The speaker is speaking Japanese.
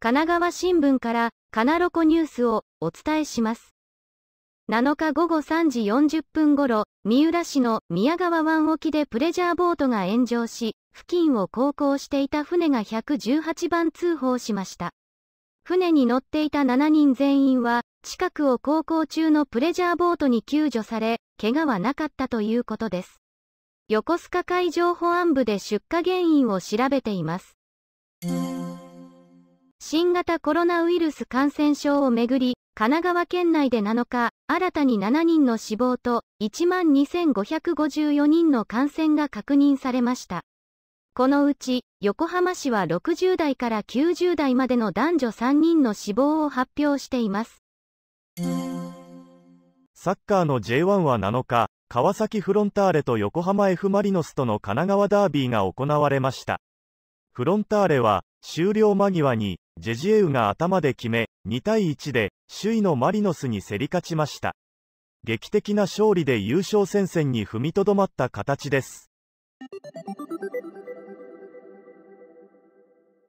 神奈川新聞からカナロコニュースをお伝えします。7日午後3時40分ごろ、三浦市の宮川湾沖でプレジャーボートが炎上し、付近を航行していた船が118番通報しました。船に乗っていた7人全員は、近くを航行中のプレジャーボートに救助され、怪我はなかったということです。横須賀海上保安部で出火原因を調べています。新型コロナウイルス感染症をめぐり、神奈川県内で7日、新たに7人の死亡と12,554人の感染が確認されました。このうち、横浜市は60代から90代までの男女3人の死亡を発表しています。サッカーの J1 は7日、川崎フロンターレと横浜 F・ マリノスとの神奈川ダービーが行われました。フロンターレは、終了間際に、ジェジエウが頭で決め、2対1で、首位のマリノスに競り勝ちました。劇的な勝利で優勝戦線に踏みとどまった形です。